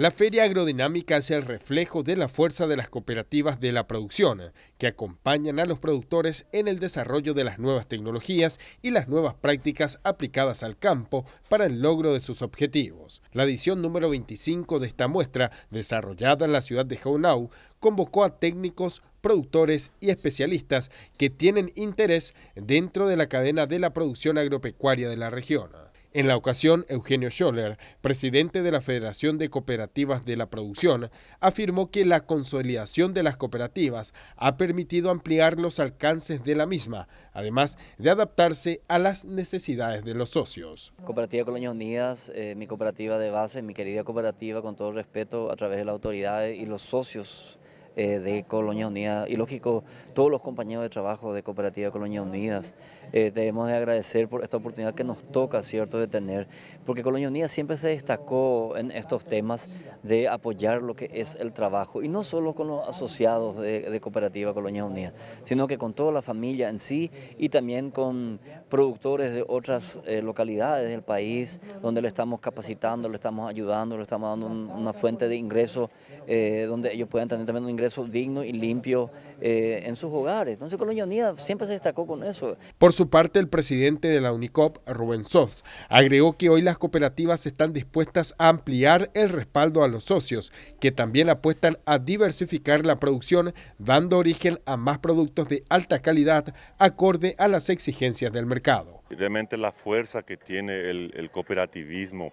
La feria agrodinámica es el reflejo de la fuerza de las cooperativas de la producción, que acompañan a los productores en el desarrollo de las nuevas tecnologías y las nuevas prácticas aplicadas al campo para el logro de sus objetivos. La edición número 25 de esta muestra, desarrollada en la ciudad de Jaunau, convocó a técnicos, productores y especialistas que tienen interés dentro de la cadena de la producción agropecuaria de la región. En la ocasión, Eugenio Scholler, presidente de la Federación de Cooperativas de la Producción, afirmó que la consolidación de las cooperativas ha permitido ampliar los alcances de la misma, además de adaptarse a las necesidades de los socios. Cooperativa Colonia Unidas, eh, mi cooperativa de base, mi querida cooperativa, con todo respeto a través de las autoridades y los socios eh, de Colonia Unida y lógico todos los compañeros de trabajo de Cooperativa Colonia Unidas. Eh, debemos de agradecer por esta oportunidad que nos toca, ¿cierto?, de tener, porque Colonia Unida siempre se destacó en estos temas de apoyar lo que es el trabajo y no solo con los asociados de, Cooperativa Colonia Unida, sino que con toda la familia en sí y también con productores de otras eh, localidades del país donde le estamos capacitando, le estamos ayudando, le estamos dando una fuente de ingreso donde ellos puedan tener también un ingreso ingreso digno y limpio eh, en sus hogares. Entonces Colonia Unida siempre se destacó con eso. Por su parte, el presidente de la UNICOP, Rubén Sos, agregó que hoy las cooperativas están dispuestas a ampliar el respaldo a los socios, que también apuestan a diversificar la producción, dando origen a más productos de alta calidad acorde a las exigencias del mercado. Realmente la fuerza que tiene el, el cooperativismo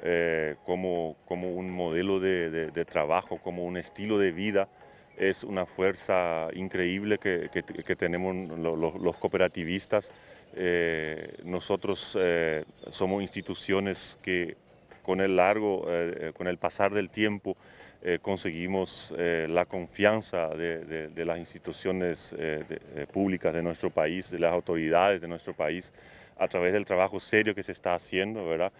eh, como, como un modelo de, trabajo, como un estilo de vida, es una fuerza increíble que, tenemos los, cooperativistas. Eh, nosotros eh, somos instituciones que con el largo, con el pasar del tiempo, conseguimos la confianza de, las instituciones públicas de nuestro país, de las autoridades de nuestro país, a través del trabajo serio que se está haciendo, ¿verdad?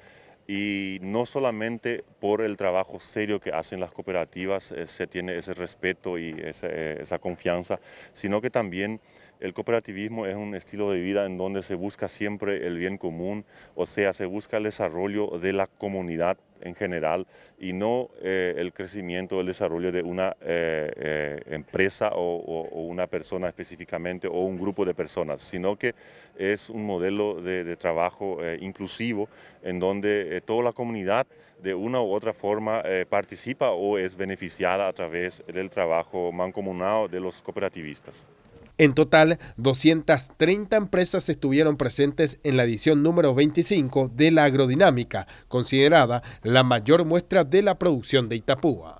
y no solamente por el trabajo serio que hacen las cooperativas eh, se tiene ese respeto y esa eh, confianza, sino que también el cooperativismo es un estilo de vida en donde se busca siempre el bien común, o sea, se busca el desarrollo de la comunidad en general y no eh, el crecimiento, o el desarrollo de una eh, eh, empresa o, una persona específicamente o un grupo de personas, sino que es un modelo de trabajo inclusivo en donde toda la comunidad de una u otra forma participa o es beneficiada a través del trabajo mancomunado de los cooperativistas. En total, 230 empresas estuvieron presentes en la edición número 25 de la agrodinámica, considerada la mayor muestra de la producción de Itapúa.